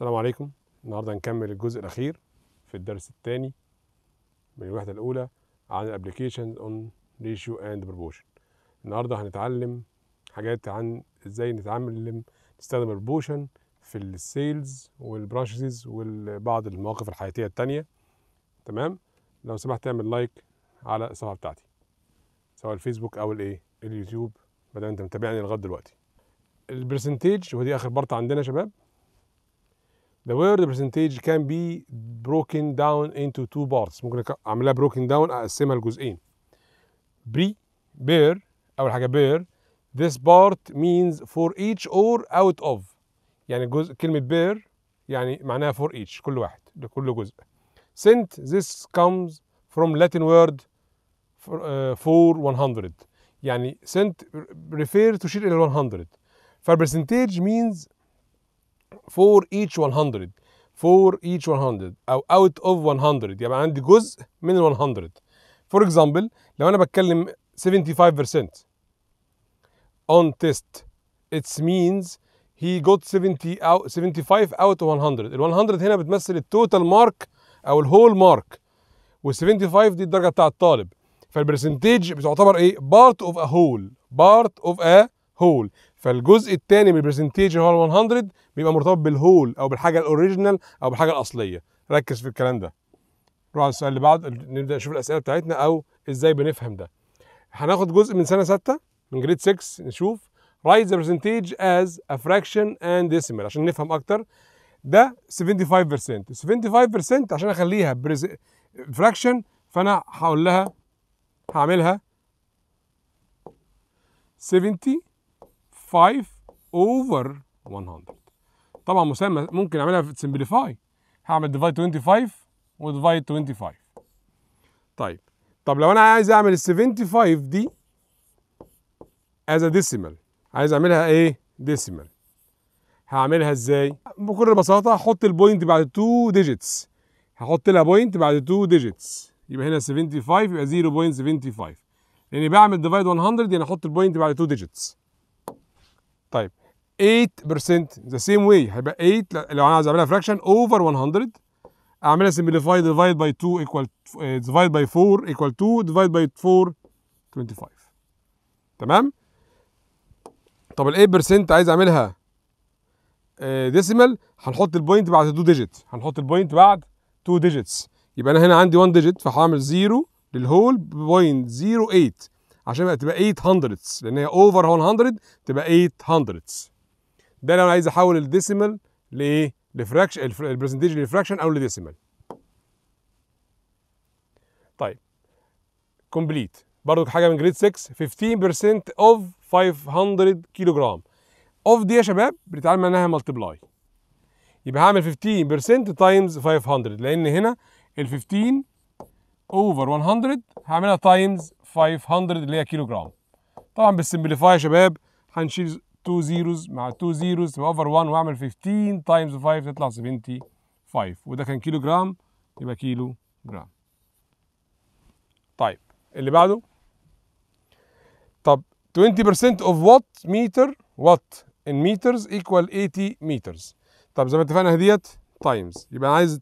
السلام عليكم النهارده هنكمل الجزء الاخير في الدرس الثاني من الوحده الاولى عن الابلكيشن اون ريشيو اند بروبوشن النهارده هنتعلم حاجات عن ازاي نتعامل نستخدم البروبوشن في السيلز والبرانشز وبعض المواقف الحياتيه التانية تمام لو سمحت تعمل لايك على الصفحه بتاعتي سواء الفيسبوك او الايه اليوتيوب ما دام انت متابعني لغايه دلوقتي البرسنتيج ودي اخر بارت عندنا يا شباب the word percentage can be broken down into two parts ممكن اعملها broken down اقسمها لجزئين pre bear اول حاجه bear this part means for each or out of يعني جزء كلمه bear يعني معناها for each كل واحد لكل جزء sent this comes from Latin word for, uh, for 100 يعني sent refer تشير الى 100 فالبرسنتيج means for each 100 for each 100 او out of 100 يبقى عندي جزء من ال 100 for example لو انا بتكلم 75% on test it means he got 70 out 75 out of 100 ال 100 هنا بتمثل التوتال مارك او الهول مارك وال 75 دي الدرجه بتاع الطالب فالبرسنتيج بتعتبر ايه بارت اوف ا هول بارت اوف ا هول فالجزء الثاني من البرزنتيشن هو ال 100 بيبقى مرتبط بالهول او بالحاجه الاوريجينال او بالحاجه الاصليه ركز في الكلام ده نروح على السؤال اللي بعد نبدا نشوف الاسئله بتاعتنا او ازاي بنفهم ده هناخد جزء من سنه سته من جريد 6 نشوف رايت the از as a fraction and عشان نفهم اكتر ده 75% 75% عشان اخليها فراكشن فانا هقول لها هعملها 70 5 over 100 طبعا مسمى ممكن اعملها في سمبليفاي هعمل ديفايد 25 وديفايد 25 طيب طب لو انا عايز اعمل ال 75 دي از ديسيمال عايز اعملها ايه ديسيمال هعملها ازاي بكل بساطه احط البوينت بعد 2 ديجيتس هحط لها بوينت بعد 2 ديجيتس يبقى هنا 75 يبقى 0.75 لاني بعمل ديفايد 100 يعني احط البوينت بعد 2 ديجيتس طيب 8% ذا سيم واي هيبقى 8 لو انا عايز اعملها فراكشن اوفر 100 اعملها سمبليفاي ديفايد باي 2 ايكوال ديفايد باي 4 ايكوال 2 ديفايد باي 4 25 تمام طب ال 8% عايز اعملها ديسيمال آه، هنحط البوينت بعد 2 ديجيت هنحط البوينت بعد 2 ديجيتس يبقى انا هنا عندي 1 ديجيت فهعمل 0 للهول بوينت 08 عشان بقى تبقى 800 لان هي اوفر 100 تبقى 800 ده لو انا عايز احول الديسيمال لايه لفراكشن البرسنتج لفراكشن او لديسيمال طيب كومبليت برضو حاجه من جريد 6 15% اوف 500 كيلو جرام اوف دي يا شباب بتتعامل معناها ملتبلاي يبقى هعمل 15% تايمز 500 لان هنا ال 15 اوفر 100 هعملها تايمز 500 اللي هي كيلو جرام طبعا بالسمبليفاي يا شباب هنشيل 2 زيروز مع 2 زيروز تبقى اوفر 1 واعمل 15 تايمز 5 تطلع 75 وده كان كيلو جرام يبقى كيلو جرام طيب اللي بعده طب 20% of what meter what in meters equal 80 meters طب زي ما اتفقنا ديت تايمز يبقى انا عايز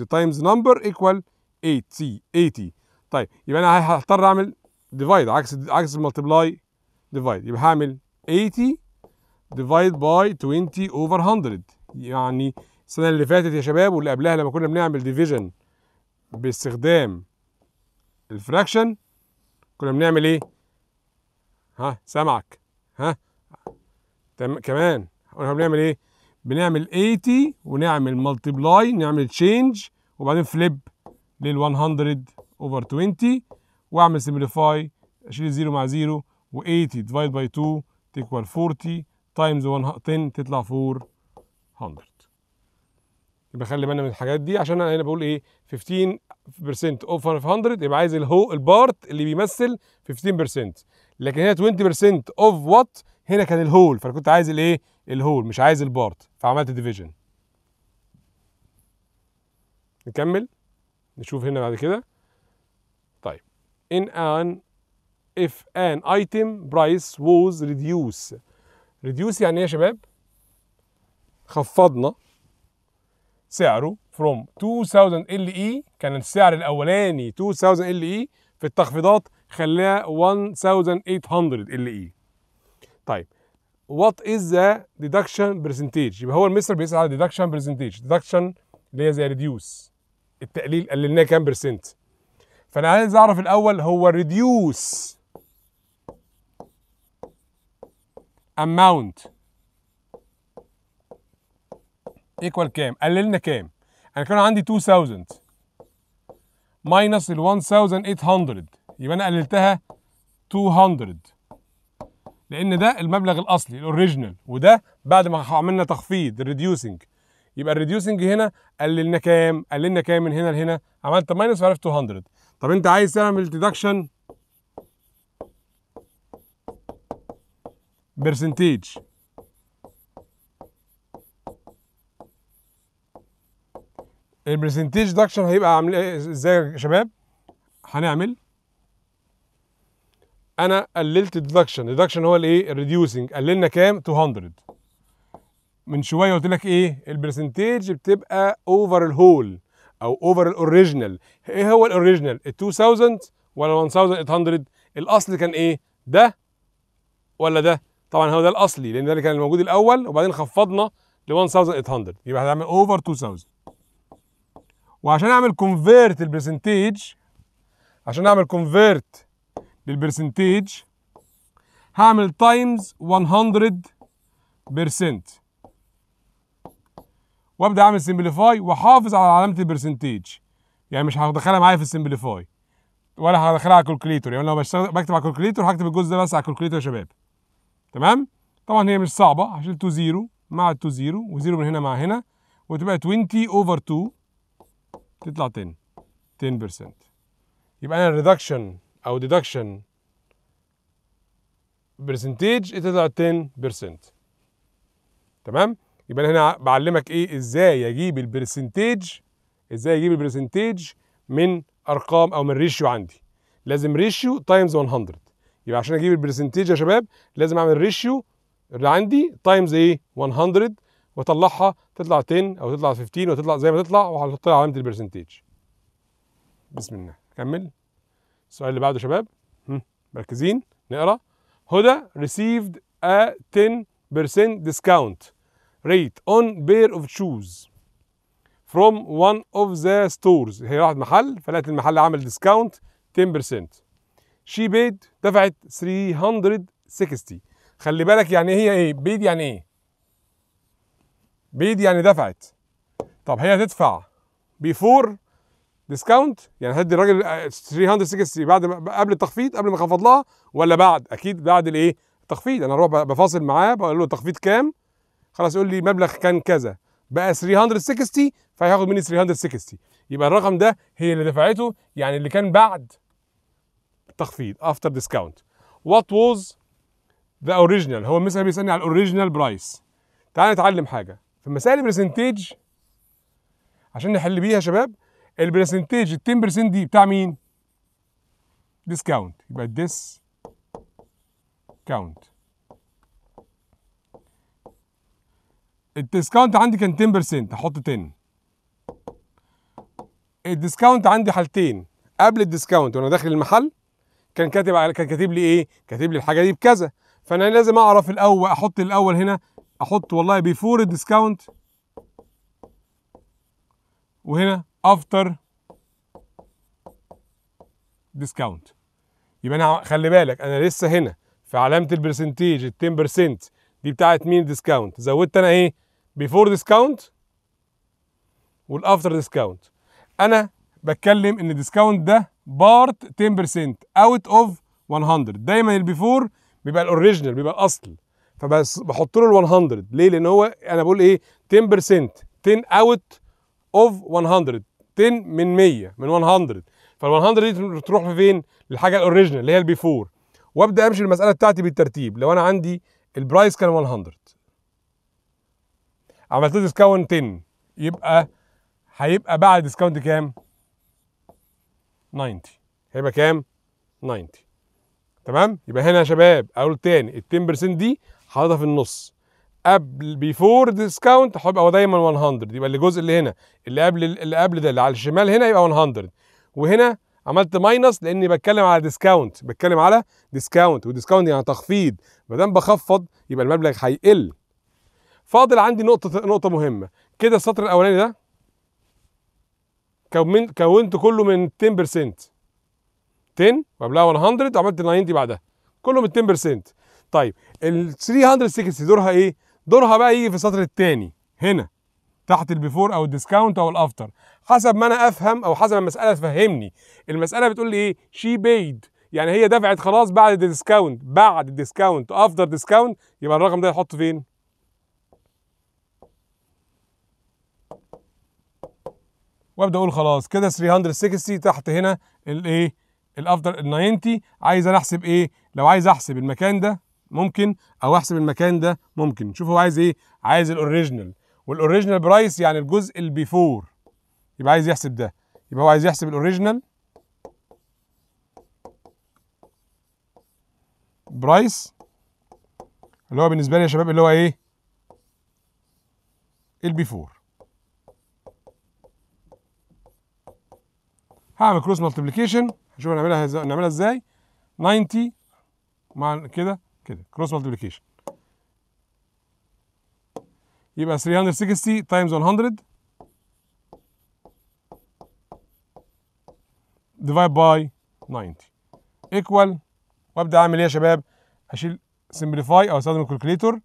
20% تايمز نمبر ايكوال 80 80 طيب يبقى انا هضطر اعمل ديفايد عكس عكس الملتبلاي ديفايد يبقى هعمل 80 ديفايد باي 20 اوفر 100 يعني السنه اللي فاتت يا شباب واللي قبلها لما كنا بنعمل ديفيجن باستخدام الفراكشن كنا بنعمل ايه ها سامعك ها تم كمان كنا بنعمل ايه بنعمل 80 ونعمل ملتبلاي نعمل تشينج وبعدين فليب لل 100 اوفر 20 واعمل سيمبليفاي اشيل الزيرو مع زيرو و80 ديفايد باي 2 تيكوال 40 تايمز 10 تطلع 400 يبقى خلي بالنا من الحاجات دي عشان انا هنا بقول ايه 15% اوف 500 يبقى عايز الهو البارت اللي بيمثل 15% لكن هنا 20% اوف وات هنا كان الهول فانا كنت عايز الايه الهول مش عايز البارت فعملت ديفيجن نكمل نشوف هنا بعد كده طيب in an if an item price was reduced reduce يعني ايه يا شباب خفضنا سعره from 2000 LE كان السعر الاولاني 2000 LE في التخفيضات خلاه 1800 LE طيب what is the deduction percentage يبقى هو المستر بيسأل على deduction percentage deduction اللي هي زي reduce التقليل قللناه كام برسنت فانا عايز اعرف الاول هو reduce amount ايكوال كام قللنا كام انا كان عندي 2000 minus ال 1800 يبقى انا قللتها 200 لان ده المبلغ الاصلي الاوريجينال وده بعد ما عملنا تخفيض reducing يبقى الريديوسنج هنا قللنا كام؟ قللنا كام من هنا لهنا؟ عملت ماينس وعرفت 200 طب انت عايز تعمل ديدكشن برسنتيج البرسنتيج دكشن هيبقى عامل إيه؟ ازاي يا شباب؟ هنعمل انا قللت الديدكشن الديدكشن هو الايه؟ الريديوسنج قللنا كام؟ 200 من شويه قلت لك ايه البرسنتيج بتبقى اوفر الهول او اوفر الاوريجينال ايه هو الاوريجينال ال 2000 ولا 1800 الاصل كان ايه ده ولا ده طبعا هو ده الاصلي لان ده اللي كان الموجود الاول وبعدين خفضنا ل 1800 يبقى هنعمل اوفر 2000 وعشان اعمل كونفيرت البرسنتيج عشان اعمل كونفيرت للبرسنتيج هعمل تايمز 100 بيرسنت وابدا اعمل سمبليفاي واحافظ على علامه البرسنتيج يعني مش هدخلها معايا في السمبليفاي ولا هدخلها على الكالكوليتور يعني لو بشتغل بكتب على الكالكوليتور هكتب الجزء ده بس على الكالكوليتور يا شباب تمام طبعا هي مش صعبه هشيل 2 0 مع 2 0 و0 من هنا مع هنا وتبقى 20 اوفر 2 تطلع 10 10% يبقى انا الريدكشن او ديدكشن برسنتيج تطلع 10% تمام يبقى انا هنا بعلمك ايه ازاي اجيب البرسنتيج ازاي اجيب البرسنتيج من ارقام او من ريشيو عندي لازم ريشيو تايمز 100 يبقى عشان اجيب البرسنتيج يا شباب لازم اعمل ريشيو اللي عندي تايمز ايه 100 واطلعها تطلع 10 او تطلع 15 وتطلع زي ما تطلع وهحط لها علامه البرسنتيج بسم الله كمل السؤال اللي بعده يا شباب مركزين نقرا هدى received a 10% discount rate on pair of shoes from one of the stores هي راحت محل فلقت المحل عامل ديسكاونت 10% she paid دفعت 360 خلي بالك يعني هي ايه بيد يعني ايه بيد يعني دفعت طب هي هتدفع بيفور ديسكاونت يعني هدي الراجل 360 آه، بعد ما قبل التخفيض قبل ما اخفض لها ولا بعد اكيد بعد الايه التخفيض انا اروح بفاصل معاه بقول له التخفيض كام خلاص يقول لي مبلغ كان كذا بقى 360 فهياخد مني 360 يبقى الرقم ده هي اللي دفعته يعني اللي كان بعد التخفيض افتر ديسكاونت وات واز ذا اوريجينال هو مثلا بيسالني على الاوريجينال برايس تعال نتعلم حاجه في مسائل البرسنتيج عشان نحل بيها يا شباب البرسنتيج ال 10% دي بتاع مين؟ ديسكاونت يبقى الديس كاونت الديسكاونت عندي كان 10% هحط 10 الديسكاونت عندي حالتين قبل الديسكاونت وانا داخل المحل كان كاتب على كان كاتب لي ايه كاتب لي الحاجه دي بكذا فانا لازم اعرف الاول احط الاول هنا احط والله بيفور الديسكاونت وهنا افتر ديسكاونت يبقى انا خلي بالك انا لسه هنا في علامه البرسنتيج ال 10% دي بتاعت مين ديسكاونت زودت انا ايه بيفور ديسكاونت والافتر ديسكاونت انا بتكلم ان الديسكاونت ده بارت 10% اوت اوف 100 دايما البيفور بيبقى الاوريجينال بيبقى الاصل فبس بحط له ال 100 ليه لان هو انا بقول ايه 10% 10 اوت اوف 100 10 من 100 من 100 فال 100 دي تروح فين للحاجه الاوريجينال اللي هي البيفور وابدا امشي المساله بتاعتي بالترتيب لو انا عندي البرايس كان 100 عملت له ديسكاونت 10 يبقى هيبقى بعد ديسكاونت كام 90 هيبقى كام 90 تمام يبقى هنا يا شباب اقول تاني ال 10% دي حاططها في النص قبل بيفور ديسكاونت هيبقى هو دايما 100 يبقى الجزء اللي هنا اللي قبل اللي قبل ده اللي على الشمال هنا يبقى 100 وهنا عملت ماينس لاني بتكلم على ديسكاونت بتكلم على ديسكاونت وديسكاونت يعني تخفيض ما دام بخفض يبقى المبلغ هيقل فاضل عندي نقطه نقطه مهمه كده السطر الاولاني ده كونت كونت كله من 10% 10 وقبلها 100 وعملت 90 دي بعدها كله من 10% طيب ال 360 دورها ايه؟ دورها بقى يجي في السطر الثاني هنا تحت البيفور او الديسكاونت او الافتر حسب ما انا افهم او حسب المساله تفهمني المساله بتقول لي ايه شي بيد يعني هي دفعت خلاص بعد الديسكاونت بعد الديسكاونت افتر ديسكاونت يبقى الرقم ده يحطه فين وابدا اقول خلاص كده 360 تحت هنا الايه الافتر ال 90 إيه؟ عايز انا احسب ايه لو عايز احسب المكان ده ممكن او احسب المكان ده ممكن شوف هو عايز ايه عايز الاوريجينال والاوريجينال برايس يعني الجزء البيفور يبقى عايز يحسب ده يبقى هو عايز يحسب الاوريجينال برايس اللي هو بالنسبه لي يا شباب اللي هو ايه البيفور هعمل كروس مالتيبليكيشن نشوف هنعملها نعملها ازاي 90 مع كده كده كروس مالتيبليكيشن يبقى 360 تايمز 100 ديفايد باي 90 ايكوال وابدا اعمل ايه يا شباب؟ هشيل سمبليفاي او استخدم الكالكوليتور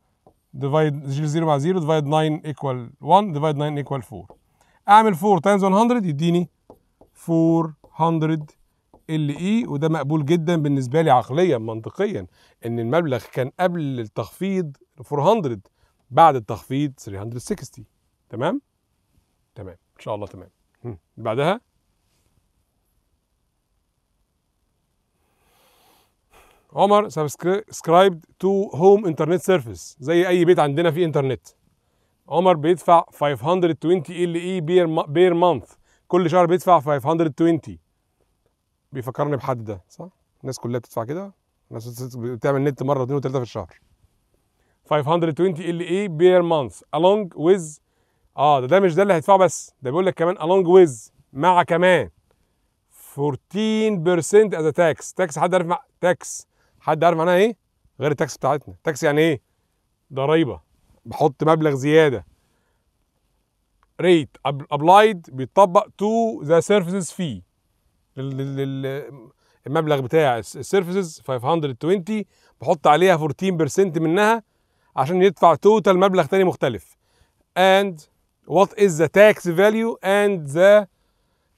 ديفايد 0 مع 0 ديفايد 9 ايكوال 1 ديفايد 9 ايكوال 4 اعمل 4 تايمز 100 يديني 400 ال اي وده مقبول جدا بالنسبه لي عقليا منطقيا ان المبلغ كان قبل التخفيض 400 بعد التخفيض 360 تمام تمام ان شاء الله تمام بعدها عمر سبسكرايبد تو هوم انترنت سيرفيس زي اي بيت عندنا فيه انترنت عمر بيدفع 520 ال اي بير بير مانث كل شهر بيدفع 520 بيفكرني بحد ده صح الناس كلها بتدفع كده الناس بتعمل نت مره واثنين وثلاثه في الشهر 520 LA إيه بير مانث along with اه ده ده مش ده اللي هيدفعه بس ده بيقول لك كمان along with مع كمان 14% a tax tax حد عارف مع... تاكس حد عارف معناها ايه غير التاكس بتاعتنا تاكس يعني ايه ضريبه بحط مبلغ زياده ريت ابلايد بيطبق تو ذا سيرفيسز في المبلغ بتاع السيرفيسز 520 بحط عليها 14% منها عشان يدفع توتال مبلغ تاني مختلف and what is the tax value and the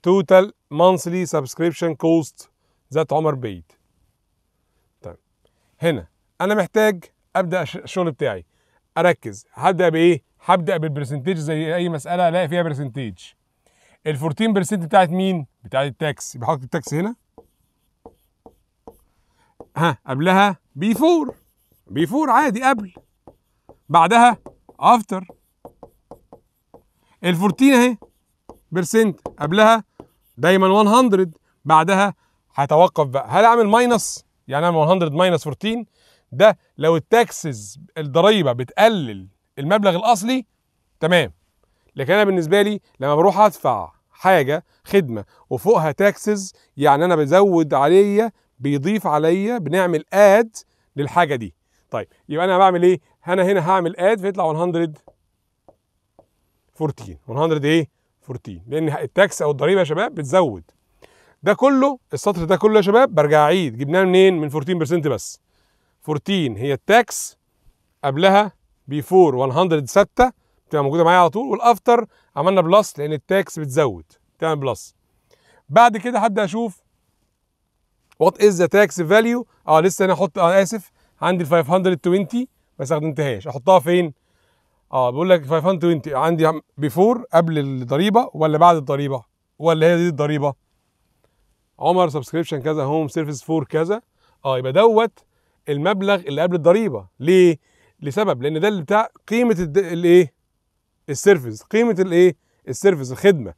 total monthly subscription cost that عمر paid طيب هنا انا محتاج ابدا الشغل بتاعي اركز هبدا بايه هبدا بالبرسنتيج زي اي مساله الاقي فيها برسنتيج ال 14% بتاعت مين بتاعت التاكس يبقى حط التاكس هنا ها قبلها بي 4 بي 4 عادي قبل بعدها افتر ال 14 اهي بيرسنت قبلها دايما 100 بعدها هتوقف بقى هل اعمل ماينس يعني اعمل 100 ماينس 14 ده لو التاكسز الضريبه بتقلل المبلغ الاصلي تمام لكن انا بالنسبه لي لما بروح ادفع حاجه خدمه وفوقها تاكسز يعني انا بزود عليا بيضيف عليا بنعمل اد للحاجه دي طيب يبقى انا بعمل ايه انا هنا هعمل اد فيطلع 114 100 ايه 14 لان التاكس او الضريبه يا شباب بتزود ده كله السطر ده كله يا شباب برجع اعيد جبناه منين من 14% بس 14 هي التاكس قبلها بيفور 106 بتبقى موجوده معايا على طول والافتر عملنا بلس لان التاكس بتزود تعمل بلس بعد كده هبدا اشوف وات از ذا تاكس فاليو اه لسه انا احط اه اسف عندي ال 520 ما استخدمتهاش احطها فين اه بيقول لك 520 عندي بيفور قبل الضريبه ولا بعد الضريبه ولا هي دي الضريبه عمر سبسكريبشن كذا هوم سيرفيس فور كذا اه يبقى دوت المبلغ اللي قبل الضريبه ليه لسبب لان ده اللي بتاع قيمه الايه السيرفيس قيمه الايه السيرفيس الخدمه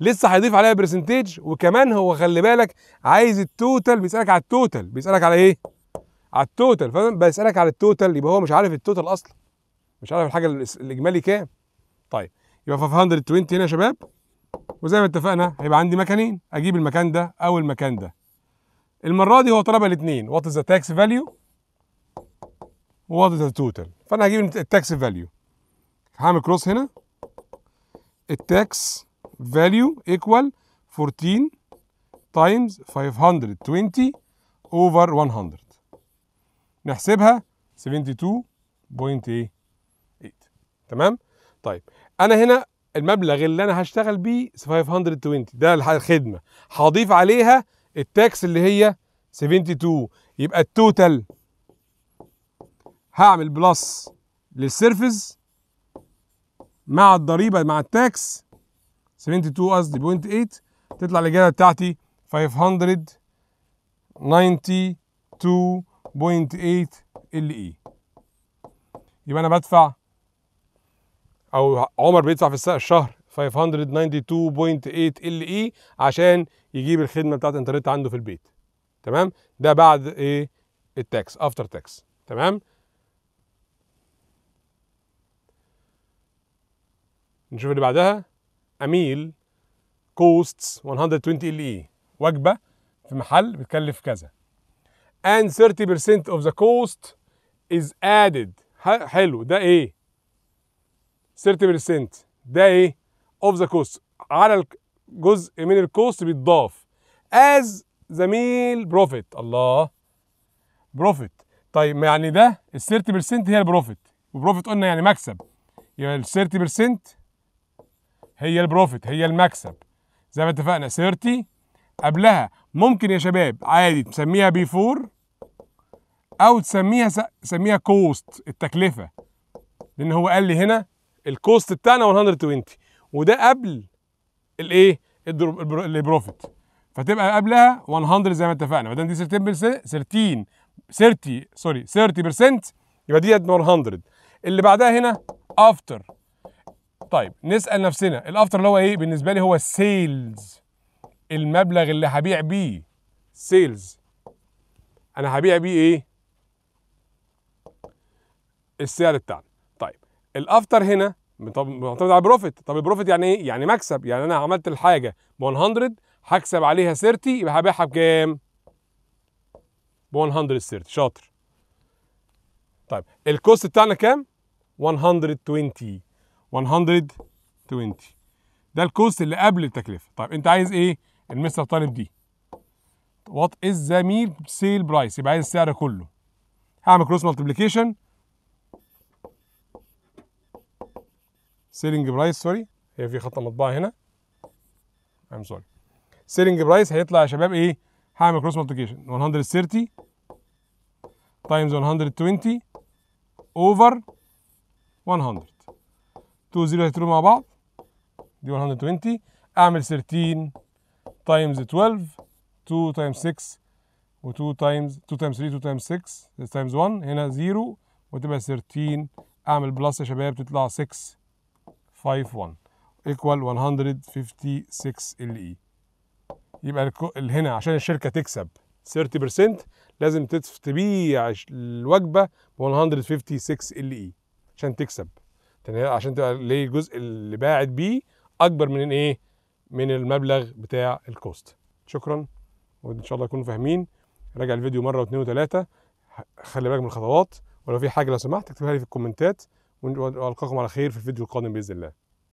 لسه هيضيف عليها برسنتج وكمان هو خلي بالك عايز التوتال بيسالك على التوتال بيسالك على ايه على التوتال فاهم بسالك على التوتال يبقى هو مش عارف التوتال اصلا مش عارف الحاجه الاجمالي كام طيب يبقى 520 هنا يا شباب وزي ما اتفقنا هيبقى عندي مكانين اجيب المكان ده او المكان ده المره دي هو طلبها الاثنين وات از ذا تاكس فاليو وات از ذا توتال فانا هجيب التاكس فاليو هعمل كروس هنا التاكس فاليو ايكوال 14 تايمز 520 اوفر 100 نحسبها 72.8 ايه. تمام طيب انا هنا المبلغ اللي انا هشتغل بيه 520 ايه. ده الخدمه هضيف عليها التاكس اللي هي 72 يبقى التوتال هعمل بلس للسيرفز مع الضريبه مع التاكس 72 قصدي بوينت 8 ايه. تطلع الاجابه بتاعتي 592 LE يبقى انا بدفع او عمر بيدفع في الشهر 592.8 LE عشان يجيب الخدمه بتاعت الانترنت عنده في البيت تمام ده بعد ايه التاكس افتر تاكس تمام نشوف اللي بعدها اميل كوستس 120 LE وجبه في محل بتكلف كذا and 30% of the cost is added حلو ده ايه 30% ده ايه of the cost على الجزء من الكوست بيتضاف as the meal profit الله بروفيت طيب يعني ده ال 30% هي البروفيت وبروفيت قلنا يعني مكسب يبقى ال 30% هي البروفيت هي المكسب زي ما اتفقنا 30 قبلها ممكن يا شباب عادي تسميها بيفور او تسميها س... سميها كوست التكلفه لان هو قال لي هنا الكوست بتاعنا 120 وده قبل الايه البروفيت فتبقى قبلها 100 زي ما اتفقنا ما دام دي 30 30 30 سوري 30% يبقى ديت 100 اللي بعدها هنا افتر طيب نسال نفسنا الافتر اللي هو ايه بالنسبه لي هو السيلز المبلغ اللي هبيع بيه سيلز انا هبيع بيه ايه السعر بتاعنا طيب الافتر هنا طب معتمد على البروفيت طب البروفيت يعني ايه يعني مكسب يعني انا عملت الحاجه ب 100 هكسب عليها 30 يبقى هبيعها بكام ب 130 شاطر طيب الكوست بتاعنا كام 120 120 ده الكوست اللي قبل التكلفه طيب انت عايز ايه المستر طالب دي وات از ذا ميل سيل برايس يبقى عايز السعر كله هعمل كروس مالتيبليكيشن سيلينج برايس سوري هي في خط مطبعه هنا ام سوري سيلينج برايس هيطلع يا شباب ايه هعمل كروس مالتيبليكيشن 130 تايمز 120 اوفر 100 2 0 هيتروا مع بعض دي 120 اعمل 13 times 12 2 times 6 و2 times 2 times 3 2 times 6 times 1 هنا 0 وتبقى 13 اعمل بلس يا شباب تطلع 6 5 1 ايكوال 156 LE يبقى هنا عشان الشركه تكسب 30% لازم تبيع الوجبه ب 156 LE عشان تكسب عشان تبقى ليه الجزء اللي باعت بيه اكبر من ايه من المبلغ بتاع الكوست شكرا وان شاء الله يكونوا فاهمين راجع الفيديو مره واثنين وثلاثه خلي بالك من الخطوات ولو في حاجه لو سمحت اكتبها لي في الكومنتات والقاكم على خير في الفيديو القادم باذن الله